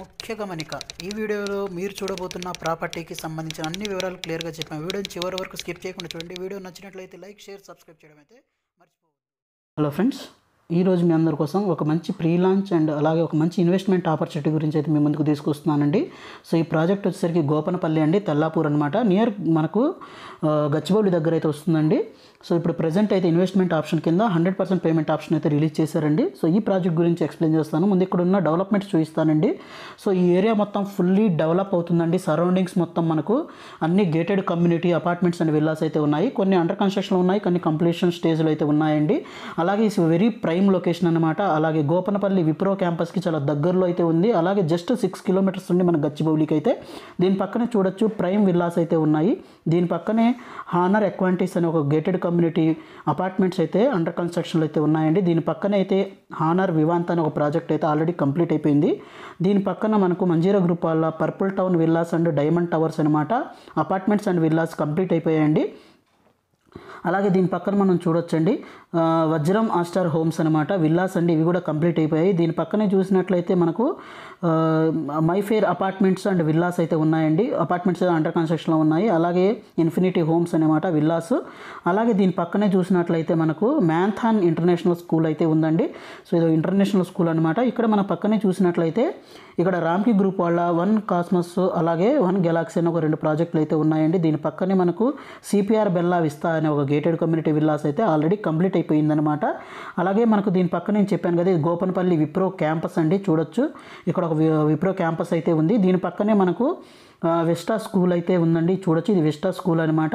ముఖ్య గమనిక ఈ వీడియోలో మీరు చూడబోతున్న ప్రాపర్టీకి సంబంధించిన అన్ని వివరాలు క్లియర్గా చెప్పాను వీడియోని చివరి వరకు స్కిప్ చేయకుండా చూడండి వీడియో నచ్చినట్లయితే లైక్ షేర్ సబ్స్క్రైబ్ చేయడం అయితే హలో ఫ్రెండ్స్ ఈరోజు మీ అందరి కోసం ఒక మంచి ప్రీ లాంచ్ అండ్ అలాగే ఒక మంచి ఇన్వెస్ట్మెంట్ ఆపర్చునిటీ గురించి అయితే మీ ముందుకు తీసుకొస్తున్నానండి సో ఈ ప్రాజెక్ట్ వచ్చేసరికి గోపనపల్లి అండి తెల్లాపూర్ అనమాట నియర్ మనకు గచ్చిబౌలి దగ్గర అయితే వస్తుందండి సో ఇప్పుడు ప్రజెంట్ అయితే ఇన్వెస్ట్మెంట్ ఆప్షన్ కింద హండ్రెడ్ పర్సెంట్ పేమెంట్ ఆప్షన్ అయితే రిలీజ్ చేశారండి సో ఈ ప్రాజెక్ట్ గురించి ఎక్స్ప్లెయిన్ చేస్తాను ముందు ఇక్కడ ఉన్న డెవలప్మెంట్స్ చూపిస్తానండి సో ఈ ఏరియా మొత్తం ఫుల్లీ డెవలప్ అవుతుందండి సరౌండింగ్స్ మొత్తం మనకు అన్ని gated community apartments and villas అయితే ఉన్నాయి కొన్ని అండర్ కన్స్ట్రక్షన్లో ఉన్నాయి కొన్ని కంప్లీషన్ స్టేజ్లో అయితే ఉన్నాయండి అలాగే ఇట్స్ వెరీ ప్రైమ్ లొకేషన్ అనమాట అలాగే గోపనపల్లి విప్రో క్యాంపస్కి చాలా దగ్గరలో అయితే ఉంది అలాగే జస్ట్ సిక్స్ కిలోమీటర్స్ నుండి మన గచ్చిబౌలికి అయితే దీని పక్కనే చూడొచ్చు ప్రైమ్ విల్లాస్ అయితే ఉన్నాయి దీని పక్కనే హానర్ ఎక్వాంటీస్ అనే ఒక గేటెడ్ కమ్యూనిటీ అపార్ట్మెంట్స్ అయితే అండర్ కన్స్ట్రక్షన్లో అయితే ఉన్నాయండి దీని పక్కన అయితే హానర్ వివాంత్ అనే ఒక ప్రాజెక్ట్ అయితే ఆల్రెడీ కంప్లీట్ అయిపోయింది దీని పక్కన మనకు మంజీరా గ్రూప్ వాళ్ళ purple town villas and diamond towers అనమాట అపార్ట్మెంట్స్ అండ్ విల్లాస్ కంప్లీట్ అయిపోయాయండి అలాగే దీని పక్కన మనం చూడొచ్చండి వజ్రం ఆస్టార్ హోమ్స్ అనమాట విల్లాస్ అండి ఇవి కూడా కంప్లీట్ అయిపోయాయి దీని పక్కనే చూసినట్లయితే మనకు మైఫేర్ అపార్ట్మెంట్స్ అండ్ విల్లాస్ అయితే ఉన్నాయండి అపార్ట్మెంట్స్ అండర్ కన్స్ట్రక్షన్లో ఉన్నాయి అలాగే ఇన్ఫినిటీ హోమ్స్ అనమాట విల్లాస్ అలాగే దీని పక్కనే చూసినట్లయితే మనకు మ్యాన్థాన్ ఇంటర్నేషనల్ స్కూల్ అయితే ఉందండి సో ఇది ఇంటర్నేషనల్ స్కూల్ అనమాట ఇక్కడ మన పక్కనే చూసినట్లయితే ఇక్కడ రామ్కి గ్రూప్ వాళ్ళ వన్ కాస్మస్ అలాగే వన్ గెలాక్సీ అని ఒక రెండు ప్రాజెక్టులు అయితే ఉన్నాయండి దీని పక్కనే మనకు సిపిఆర్ బెల్లా విస్తా అనే ఒక గేటెడ్ కమ్యూనిటీ విల్లాస్ అయితే ఆల్రెడీ కంప్లీట్ అయిపోయిందనమాట అలాగే మనకు దీని పక్క నేను చెప్పాను కదా ఇది గోపనపల్లి విప్రో క్యాంపస్ అండి చూడొచ్చు ఇక్కడ ఒక విప్రో క్యాంపస్ అయితే ఉంది దీని పక్కనే మనకు వెస్టా స్కూల్ అయితే ఉందండి చూడొచ్చు ఇది వెస్టా స్కూల్ అనమాట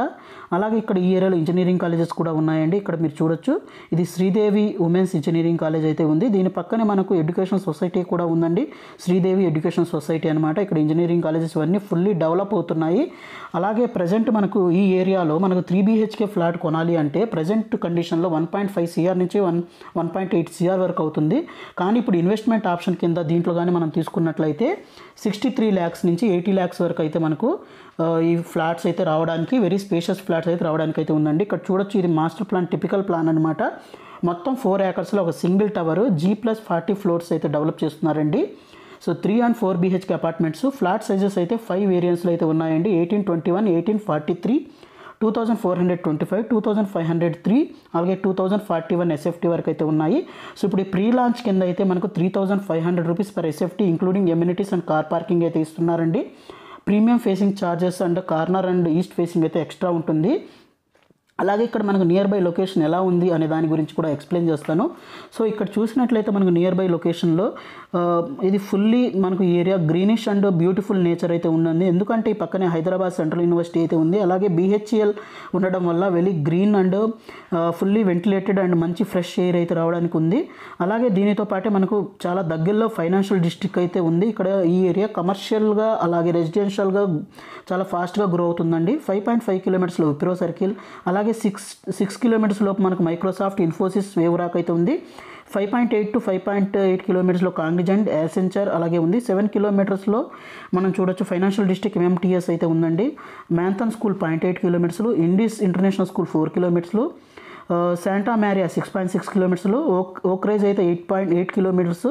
అలాగే ఇక్కడ ఈ ఏరియాలో ఇంజనీరింగ్ కాలేజెస్ కూడా ఉన్నాయండి ఇక్కడ మీరు చూడొచ్చు ఇది శ్రీదేవి ఉమెన్స్ ఇంజనీరింగ్ కాలేజ్ అయితే ఉంది దీని పక్కనే మనకు ఎడ్యుకేషన్ సొసైటీ కూడా ఉందండి శ్రీదేవి ఎడ్యుకేషన్ సొసైటీ అనమాట ఇక్కడ ఇంజనీరింగ్ కాలేజెస్ ఇవన్నీ ఫుల్లీ డెవలప్ అవుతున్నాయి అలాగే ప్రజెంట్ మనకు ఈ ఏరియాలో మనకు త్రీ బీహెచ్కే ఫ్లాట్ కొనాలి అంటే ప్రజెంట్ కండిషన్లో వన్ పాయింట్ ఫైవ్ సిఆర్ నుంచి one one point eight CR వరకు అవుతుంది కానీ ఇప్పుడు ఇన్వెస్ట్మెంట్ ఆప్షన్ కింద దీంట్లో కానీ మనం తీసుకున్నట్లయితే సిక్స్టీ త్రీ ల్యాక్స్ నుంచి ఎయిటీ ల్యాక్స్ వరకు వరకు అయితే మనకు ఈ ఫ్లాట్స్ అయితే రావడానికి వెరీ స్పేషియస్ ఫ్లాట్స్ అయితే రావడానికి అయితే ఉందండి ఇక్కడ చూడొచ్చు ఇది మాస్టర్ ప్లాన్ టిపికల్ ప్లాన్ అనమాట మొత్తం ఫోర్ ఏకర్స్లో ఒక single tower G plus forty floors అయితే డెవలప్ చేస్తున్నారండి so three and four BHK apartments flat sizes అయితే ఫైవ్ వేరియన్స్లో అయితే ఉన్నాయండి eighteen twenty one eighteen forty three two thousand four hundred twenty five two thousand five hundred three అలాగే two thousand forty one SFT వరకు అయితే ఉన్నాయి so ఇప్పుడు ఈ ప్రీ లాంచ్ కింద అయితే మనకు three thousand five hundred rupees per SFT including amenities and car parking అయితే ఇస్తున్నారండి premium facing charges and corner and east facing అయితే ఎక్స్ట్రా ఉంటుంది అలాగే ఇక్కడ మనకు నియర్ బై లొకేషన్ ఎలా ఉంది అనే దాని గురించి కూడా ఎక్స్ప్లెయిన్ చేస్తాను సో ఇక్కడ చూసినట్లయితే మనకు నియర్ బై లొకేషన్లో ఇది ఫుల్లీ మనకు area greenish and beautiful nature అయితే ఉండండి ఎందుకంటే ఈ పక్కనే హైదరాబాద్ సెంట్రల్ యూనివర్సిటీ అయితే ఉంది అలాగే బీహెచ్ఎల్ ఉండడం వల్ల వెళ్ళి green and fully ventilated and మంచి ఫ్రెష్ ఎయిర్ అయితే రావడానికి ఉంది అలాగే దీనితో పాటే మనకు చాలా దగ్గరలో ఫైనాన్షియల్ డిస్ట్రిక్ట్ అయితే ఉంది ఇక్కడ ఈ ఏరియా కమర్షియల్గా అలాగే రెసిడెన్షియల్గా చాలా ఫాస్ట్గా గ్రో అవుతుందండి ఫైవ్ పాయింట్ ఫైవ్ కిలోమీటర్స్లో విప్రో సర్కిల్ అలాగే అలాగే సిక్స్ సిక్స్ కిలోమీటర్స్ లోపు మనకు మైక్రోసాఫ్ట్ ఇన్ఫోసిస్ రాక్ అయితే ఉంది five point eight to five point eight కిలోమీటర్స్లో కాంగ్జెంట్ యాసెంచర్ అలాగే ఉంది సెవెన్ కిలోమీటర్స్లో మనం చూడొచ్చు ఫైనాన్షియల్ డిస్ట్రిక్ట్ ఎంఎంటీఎస్ అయితే ఉందండి మ్యాంథన్ స్కూల్ పాయింట్ ఎయిట్ కిలోమీటర్స్లు ఇండిస్ ఇంటర్నేషనల్ స్కూల్ ఫోర్ కిలోమీటర్స్లో Santa Maria six point six కిలోమీటర్స్లో ఓక్ ఓక్రేజ్ అయితే eight point eight kilometers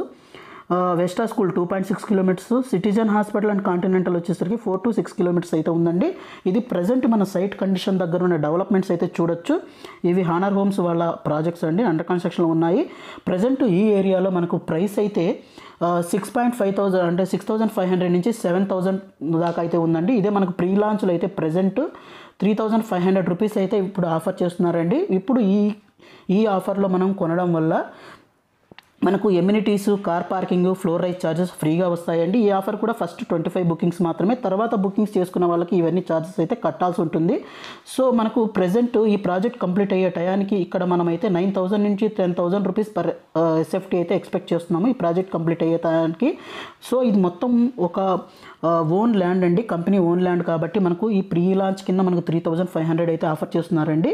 Vista school two point six kilometers citizen hospital and continental వచ్చేసరికి four to six kilometers అయితే ఉందండి ఇది present మన site condition దగ్గర ఉన్న డెవలప్మెంట్స్ అయితే చూడొచ్చు ఇవి హానర్ హోమ్స్ వాళ్ళ ప్రాజెక్ట్స్ అండి అండర్ కన్స్ట్రక్షన్లో ఉన్నాయి ప్రజెంట్ ఈ ఏరియాలో మనకు ప్రైస్ అయితే సిక్స్ పాయింట్ ఫైవ్ థౌజండ్ అంటే సిక్స్ థౌజండ్ ఫైవ్ హండ్రెడ్ నుంచి సెవెన్ థౌజండ్ దాకా అయితే ఉందండి ఇదే మనకు ప్రీ లాంచ్లో అయితే present three thousand five hundred rupees అయితే ఇప్పుడు ఆఫర్ చేస్తున్నారండి ఇప్పుడు ఈ ఈ ఆఫర్లో మనం కొనడం వల్ల మనకు amenities car parking floor rise charges ఫ్రీగా వస్తాయండి ఈ ఆఫర్ కూడా ఫస్ట్ ట్వంటీ ఫైవ్ బుకింగ్స్ మాత్రమే తర్వాత బుకింగ్స్ చేసుకున్న వాళ్ళకి ఇవన్నీ ఛార్జెస్ అయితే కట్టాల్సి ఉంటుంది సో మనకు ప్రజెంట్ ఈ ప్రాజెక్ట్ కంప్లీట్ అయ్యే టయానికి ఇక్కడ మనమైతే నైన్ థౌజండ్ నుంచి ten thousand rupees per SFT అయితే ఎక్స్పెక్ట్ చేస్తున్నాము ఈ ప్రాజెక్ట్ కంప్లీట్ అయ్యే టయానికి సో ఇది మొత్తం ఒక ఓన్ ల్యాండ్ అండి కంపెనీ ఓన్ ల్యాండ్ కాబట్టి మనకు ఈ ప్రీ లాంచ్ కింద మనకు త్రీ థౌజండ్ ఫైవ్ హండ్రెడ్ అయితే ఆఫర్ చేస్తున్నారండి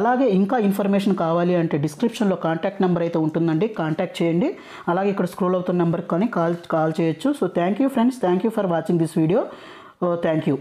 అలాగే ఇంకా ఇన్ఫర్మేషన్ కావాలి అంటే డిస్క్రిప్షన్లో కాంటాక్ట్ నెంబర్ అయితే ఉంటుందండి కాంటాక్ట్ చేయండి అలాగే ఇక్కడ స్క్రోల్ అవుతున్న నెంబర్కి కానీ కాల్ కాల్ చేయొచ్చు so thank you friends thank you for watching this video thank you